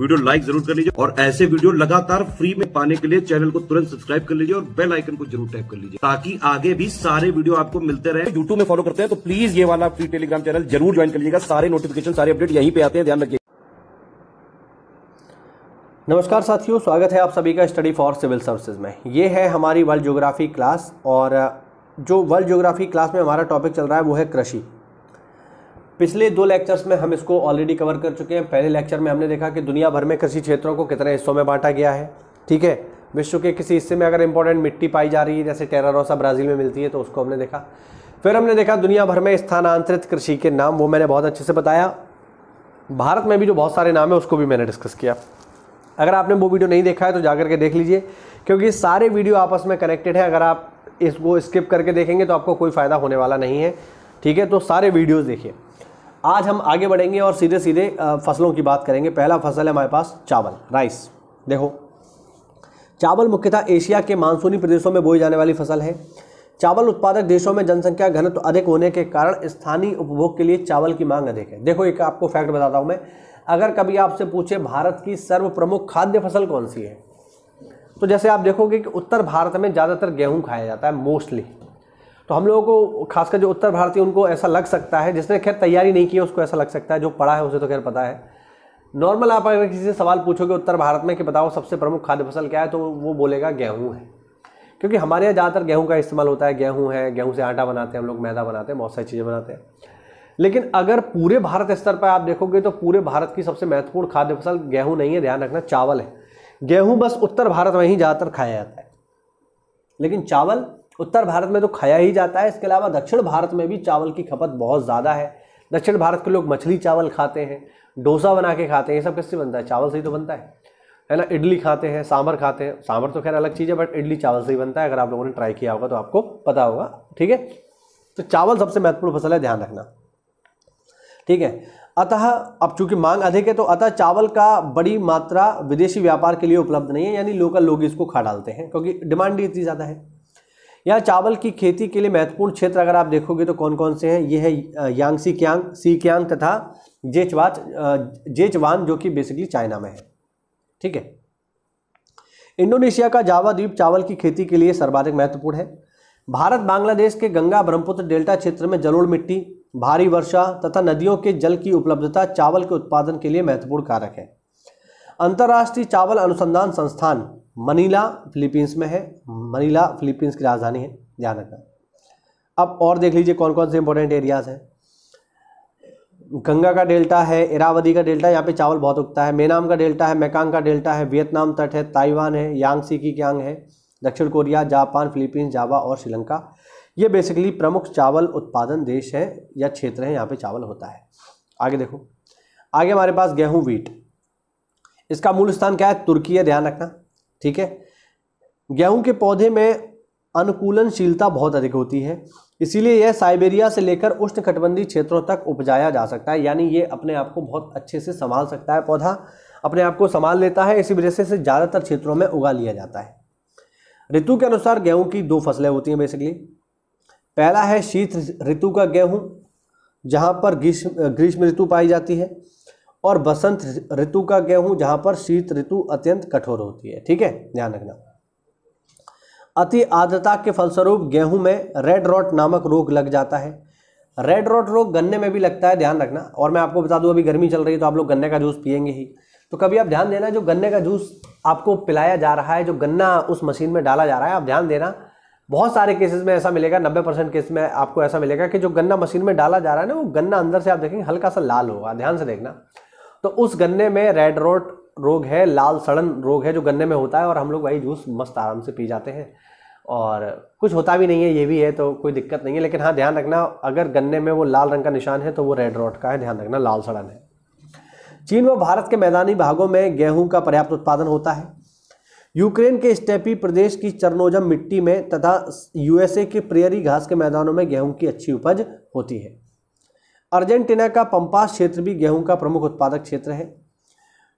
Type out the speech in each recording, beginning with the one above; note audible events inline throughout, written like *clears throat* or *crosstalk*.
video like जरूर कर लीजिए और ऐसे वीडियो लगातार फ्री में पाने के लिए चैनल को तुरंत सब्सक्राइब कर लीजिए और बेल आइकन को जरूर टैप कर लीजिए ताकि आगे भी सारे वीडियो आपको मिलते रहे यूट्यूब में फॉलो करते हैं तो प्लीज ये वाला फ्री टेलीग्राम चैनल जरूर ज्वाइन कर लीजिएगा सारे नोटिफिकेशन सारे अपडेट यहीं पे आते हैं ध्यान रखिए नमस्कार साथियों स्वागत है आप सभी का स्टडी फॉर सिविल सर्विसेज में ये है हमारी वर्ल्ड ज्योग्राफी क्लास और जो वर्ल्ड ज्योग्राफी क्लास में हमारा टॉपिक चल रहा है वो है कृषि पिछले दो लेक्चर्स में हम इसको ऑलरेडी कवर कर चुके हैं पहले लेक्चर में हमने देखा कि दुनिया भर में कृषि क्षेत्रों को कितने हिस्सों में बांटा गया है ठीक है विश्व के किसी हिस्से में अगर इंपॉर्टेंट मिट्टी पाई जा रही है जैसे टेरारोसा ब्राज़ील में मिलती है तो उसको हमने देखा फिर हमने देखा दुनिया भर में स्थानांतरित कृषि के नाम वो मैंने बहुत अच्छे से बताया भारत में भी जो बहुत सारे नाम है उसको भी मैंने डिस्कस किया अगर आपने वो वीडियो नहीं देखा है तो जा के देख लीजिए क्योंकि सारे वीडियो आपस में कनेक्टेड है अगर आप इसको स्किप करके देखेंगे तो आपको कोई फ़ायदा होने वाला नहीं है ठीक है तो सारे वीडियोज़ देखिए आज हम आगे बढ़ेंगे और सीधे सीधे फसलों की बात करेंगे पहला फसल है हमारे पास चावल राइस देखो चावल मुख्यतः एशिया के मानसूनी प्रदेशों में बोई जाने वाली फसल है चावल उत्पादक देशों में जनसंख्या घनत्व तो अधिक होने के कारण स्थानीय उपभोग के लिए चावल की मांग अधिक है देखो एक आपको फैक्ट बताता हूँ मैं अगर कभी आपसे पूछे भारत की सर्व प्रमुख खाद्य फसल कौन सी है तो जैसे आप देखोगे कि उत्तर भारत में ज़्यादातर गेहूँ खाया जाता है मोस्टली तो हम लोगों को खासकर जो उत्तर भारतीय उनको ऐसा लग सकता है जिसने खैर तैयारी नहीं की है उसको ऐसा लग सकता है जो पढ़ा है उसे तो खैर पता है नॉर्मल आप अगर किसी से सवाल पूछोगे उत्तर भारत में कि बताओ सबसे प्रमुख खाद्य फसल क्या है तो वो बोलेगा गेहूँ है क्योंकि हमारे यहाँ ज़्यादातर गेहूँ का इस्तेमाल होता है गेहूँ है गेहूँ से आटा बनाते हैं हम लोग मैदा बनाते हैं बहुत सारी चीज़ें बनाते हैं लेकिन अगर पूरे भारत स्तर पर आप देखोगे तो पूरे भारत की सबसे महत्वपूर्ण खाद्य फसल गेहूँ नहीं है ध्यान रखना चावल है गेहूँ बस उत्तर भारत में ही ज़्यादातर खाया जाता है लेकिन चावल उत्तर भारत में तो खाया ही जाता है इसके अलावा दक्षिण भारत में भी चावल की खपत बहुत ज़्यादा है दक्षिण भारत के लोग मछली चावल खाते हैं डोसा बना के खाते हैं ये सब किससे बनता है चावल से ही तो बनता है है ना इडली खाते हैं सांभर खाते हैं सांभर तो खैर अलग चीज़ है बट इडली चावल से ही बनता है अगर आप लोगों ने ट्राई किया होगा तो आपको पता होगा ठीक है तो चावल सबसे महत्वपूर्ण फसल है ध्यान रखना ठीक है अतः अब चूंकि मांग अधिक है तो अतः चावल का बड़ी मात्रा विदेशी व्यापार के लिए उपलब्ध नहीं है यानी लोकल लोग इसको खा डालते हैं क्योंकि डिमांड ही इतनी ज़्यादा है यहाँ चावल की खेती के लिए महत्वपूर्ण क्षेत्र अगर आप देखोगे तो कौन कौन से हैं ये है यांगसी क्यांग सी क्यांग तथा जेचवाच जेचवान जो कि बेसिकली चाइना में है ठीक है इंडोनेशिया का जावा द्वीप चावल की खेती के लिए सर्वाधिक महत्वपूर्ण है भारत बांग्लादेश के गंगा ब्रह्मपुत्र डेल्टा क्षेत्र में जलोड़ मिट्टी भारी वर्षा तथा नदियों के जल की उपलब्धता चावल के उत्पादन के लिए महत्वपूर्ण कारक है अंतर्राष्ट्रीय चावल अनुसंधान संस्थान मनीला फिलीपींस में है मनीला फिलीपींस की राजधानी है ध्यान रखना अब और देख लीजिए कौन कौन से इंपॉर्टेंट एरियाज हैं गंगा का डेल्टा है इरावदी का डेल्टा यहाँ पे चावल बहुत उगता है मेनाम का डेल्टा है मेकांग का डेल्टा है वियतनाम तट है ताइवान है यांगसी की यांग है दक्षिण कोरिया जापान फिलीपींस जावा और श्रीलंका ये बेसिकली प्रमुख चावल उत्पादन देश है या क्षेत्र है यहाँ पे चावल होता है आगे देखो आगे हमारे पास गेहूँ वीट इसका मूल स्थान क्या है तुर्की है ध्यान रखना ठीक है गेहूं के पौधे में अनुकूलनशीलता बहुत अधिक होती है इसीलिए यह साइबेरिया से लेकर उष्ण कटबंधी क्षेत्रों तक उपजाया जा सकता है यानी ये अपने आप को बहुत अच्छे से संभाल सकता है पौधा अपने आप को संभाल लेता है इसी वजह से इसे ज़्यादातर क्षेत्रों में उगा लिया जाता है ऋतु के अनुसार गेहूं की दो फसलें होती हैं बेसिकली पहला है शीत ऋतु का गेहूं जहां पर ग्रीष्म ग्रीष्म ऋतु पाई जाती है और बसंत ऋतु का गेहूं जहां पर शीत ऋतु अत्यंत कठोर होती है ठीक है ध्यान रखना अति आर्द्रता के फलस्वरूप गेहूं में रेड रॉट नामक रोग लग जाता है रेड रॉट रोग गन्ने में भी लगता है ध्यान रखना और मैं आपको बता दूं अभी गर्मी चल रही है तो आप लोग गन्ने का जूस पियेंगे ही तो कभी आप ध्यान देना जो गन्ने का जूस आपको पिलाया जा रहा है जो गन्ना उस मशीन में डाला जा रहा है आप ध्यान देना बहुत सारे केसेस में ऐसा मिलेगा 90 परसेंट केस में आपको ऐसा मिलेगा कि जो गन्ना मशीन में डाला जा रहा है ना वो गन्ना अंदर से आप देखेंगे हल्का सा लाल होगा ध्यान से देखना तो उस गन्ने में रेड रोट रोग है लाल सड़न रोग है जो गन्ने में होता है और हम लोग भाई जूस मस्त आराम से पी जाते हैं और कुछ होता भी नहीं है ये भी है तो कोई दिक्कत नहीं है लेकिन हाँ ध्यान रखना अगर गन्ने में वो लाल रंग का निशान है तो वो रेड रोट का है ध्यान रखना लाल सड़न है चीन व भारत के मैदानी भागों में गेहूं का पर्याप्त उत्पादन होता है यूक्रेन के स्टेपी प्रदेश की चरनोजम मिट्टी में तथा यूएसए के प्रेयरी घास के मैदानों में गेहूं की अच्छी उपज होती है अर्जेंटीना का पंपास क्षेत्र भी गेहूं का प्रमुख उत्पादक क्षेत्र है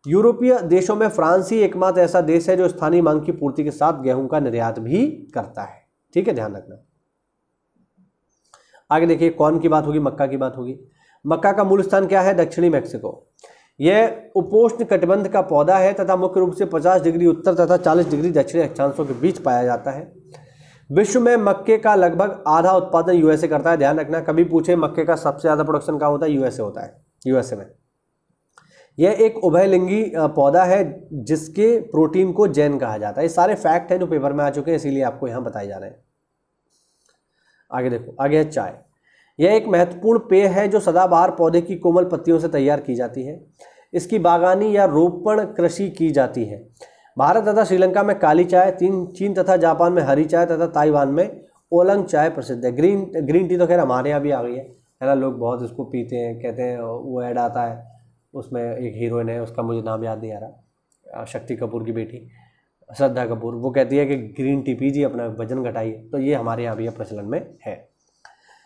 यूरोपीय देशों में फ्रांस ही एकमात्र ऐसा देश है जो स्थानीय मांग की पूर्ति के साथ गेहूं का निर्यात भी करता है ठीक है ध्यान रखना आगे देखिए कौन की बात होगी मक्का की बात होगी मक्का का मूल स्थान क्या है दक्षिणी मैक्सिको यह उपोष्ण कटिबंध का पौधा है तथा मुख्य रूप से 50 डिग्री उत्तर तथा 40 डिग्री दक्षिणी अक्षांशों के बीच पाया जाता है विश्व में मक्के का लगभग आधा उत्पादन यूएसए करता है ध्यान रखना कभी पूछे मक्के का सबसे ज़्यादा प्रोडक्शन कहा होता है यूएसए होता है यूएसए में यह एक उभयलिंगी पौधा है जिसके प्रोटीन को जैन कहा जाता है ये सारे फैक्ट हैं जो पेपर में आ चुके हैं इसीलिए आपको यहां बताए जा रहे हैं आगे देखो आगे है चाय यह एक महत्वपूर्ण पेय है जो सदाबहार पौधे की कोमल पत्तियों से तैयार की जाती है इसकी बागानी या रोपण कृषि की जाती है भारत तथा श्रीलंका में काली चाय तीन चीन तथा जापान में हरी चाय तथा ताइवान में ओलंग चाय प्रसिद्ध है ग्रीन ग्रीन टी तो खैर हमारे यहाँ भी आ गई है है ना लोग बहुत इसको पीते हैं कहते हैं वो ऐड आता है उसमें एक हीरोइन है उसका मुझे नाम याद नहीं आ रहा शक्ति कपूर की बेटी श्रद्धा कपूर वो कहती है कि ग्रीन टी पीजिए अपना वजन घटाइए तो ये हमारे यहाँ भी प्रचलन में है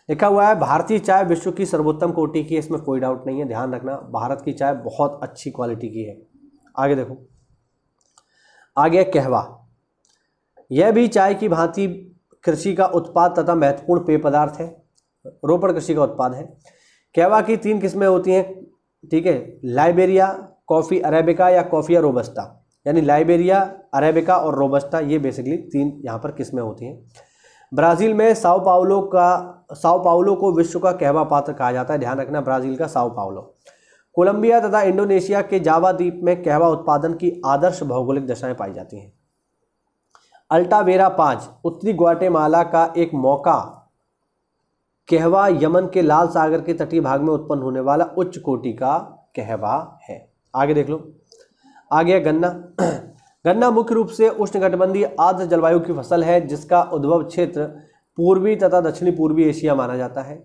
लिखा हुआ है भारतीय चाय विश्व की सर्वोत्तम कोटि की है इसमें कोई डाउट नहीं है ध्यान रखना भारत की चाय बहुत अच्छी क्वालिटी की है आगे देखो आ गया कहवा यह भी चाय की भांति कृषि का उत्पाद तथा महत्वपूर्ण पेय पदार्थ है रोपण कृषि का उत्पाद है कहवा की तीन किस्में होती हैं ठीक है लाइबेरिया कॉफ़ी अरेबिका या कॉफ़िया रोबस्ता यानी लाइबेरिया अरेबिका और रोबस्ता ये बेसिकली तीन यहाँ पर किस्में होती हैं ब्राज़ील में साओ पाओलो का साओ पाओलो को विश्व का कहवा पात्र कहा जाता है ध्यान रखना ब्राज़ील का साओ पाओलो कोलंबिया तथा इंडोनेशिया के जावा द्वीप में कहवा उत्पादन की आदर्श भौगोलिक दशाएं पाई जाती हैं अल्टावेरा पाँच उत्तरी ग्वाटेमाला का एक मौका कहवा यमन के लाल सागर के तटीय भाग में उत्पन्न होने वाला उच्च कोटि का कहवा है आगे देख लो आगे गन्ना *clears throat* गन्ना मुख्य रूप से उष्णकटिबंधीय आर्द्र जलवायु की फसल है जिसका उद्भव क्षेत्र पूर्वी तथा दक्षिणी पूर्वी एशिया माना जाता है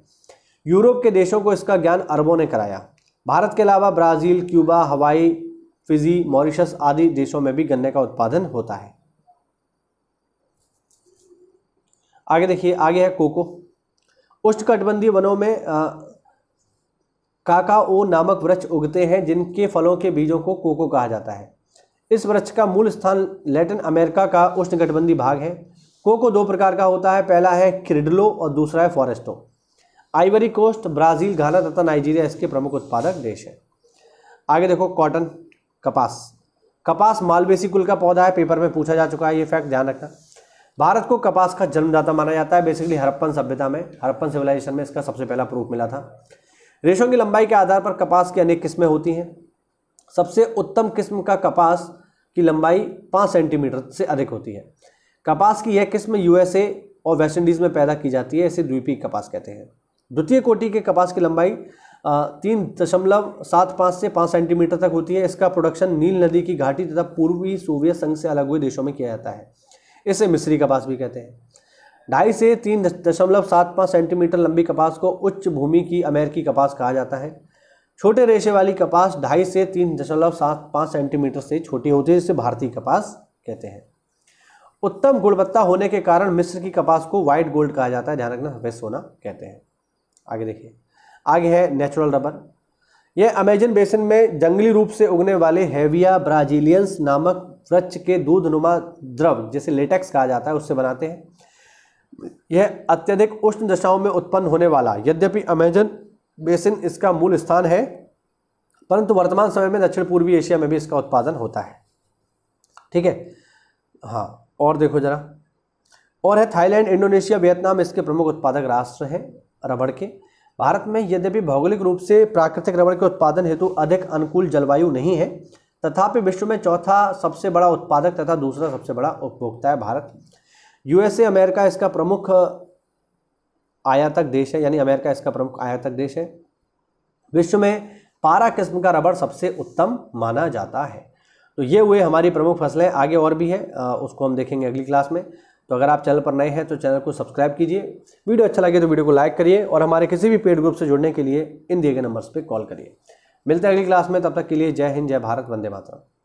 यूरोप के देशों को इसका ज्ञान अरबों ने कराया भारत के अलावा Brazil Cuba Hawaii Fiji Mauritius आदि देशों में भी गन्ने का उत्पादन होता है आगे देखिए आगे है कोको उष्णकटिबंधीय वनों में काकाओ नामक वृक्ष उगते हैं जिनके फलों के बीजों को कोको कहा जाता है इस वृक्ष का मूल स्थान लैटिन अमेरिका का उष्णकटिबंधीय भाग है कोको दो प्रकार का होता है पहला है क्रिडलो और दूसरा है forastero Ivory Coast Brazil Ghana तथा नाइजीरिया इसके प्रमुख उत्पादक देश है आगे देखो कॉटन कपास कपास मालवेसी कुल का पौधा है पेपर में पूछा जा चुका है ये फैक्ट ध्यान रखना भारत को कपास का जन्मदाता माना जाता है बेसिकली हरप्पन सभ्यता में हरप्पन सिविलाइजेशन में इसका सबसे पहला प्रूफ मिला था रेशों की लंबाई के आधार पर कपास की अनेक किस्में होती हैं सबसे उत्तम किस्म का कपास की लंबाई पाँच सेंटीमीटर से अधिक होती है कपास की यह किस्म यूएसए और वेस्ट इंडीज़ में पैदा की जाती है इसे द्वीपीय कपास कहते हैं द्वितीय कोटि के कपास की लंबाई तीन दशमलव सात पाँच से पाँच सेंटीमीटर तक होती है इसका प्रोडक्शन नील नदी की घाटी तथा पूर्वी सोवियत संघ से अलग हुए देशों में किया जाता है इसे मिस्री कपास भी कहते हैं ढाई से तीन दशमलव सात पाँच सेंटीमीटर लंबी कपास को उच्च भूमि की अमेरिकी कपास कहा जाता है छोटे रेशे वाली कपास ढाई से तीन दशमलव सात पाँच सेंटीमीटर से छोटी होती है जिसे भारतीय कपास कहते हैं उत्तम गुणवत्ता होने के कारण मिस्र की कपास को व्हाइट गोल्ड कहा जाता है ध्यान रखना सफेद सोना कहते हैं आगे देखिए आगे है नेचुरल रबर यह अमेजन बेसिन में जंगली रूप से उगने वाले हेविया ब्राजीलियंस नामक वृक्ष के दूध नुमा द्रव जिसे लेटेक्स कहा जाता है उससे बनाते हैं यह अत्यधिक उष्ण दशाओं में उत्पन्न होने वाला यद्यपि अमेजन बेसिन इसका मूल स्थान है परंतु वर्तमान समय में दक्षिण पूर्वी एशिया में भी इसका उत्पादन होता है ठीक है हाँ और देखो जरा और है थाईलैंड इंडोनेशिया वियतनाम इसके प्रमुख उत्पादक राष्ट्र हैं रबड़ के भारत में यद्यपि भौगोलिक रूप से प्राकृतिक रबड़ के उत्पादन हेतु अधिक अनुकूल जलवायु नहीं है तथापि विश्व में चौथा सबसे बड़ा उत्पादक तथा दूसरा सबसे बड़ा उपभोक्ता है भारत यूएसए अमेरिका इसका प्रमुख आयातक देश है यानी अमेरिका इसका प्रमुख आयातक देश है विश्व में पारा किस्म का रबड़ सबसे उत्तम माना जाता है तो ये हुए हमारी प्रमुख फसलें आगे और भी है उसको हम देखेंगे अगली क्लास में तो अगर आप चैनल पर नए हैं तो चैनल को सब्सक्राइब कीजिए वीडियो अच्छा लगे तो वीडियो को लाइक करिए और हमारे किसी भी पेड ग्रुप से जुड़ने के लिए इन दिए गए नंबर्स पर कॉल करिए मिलते हैं अगली क्लास में तब तक के लिए जय हिंद जय भारत वंदे मातरम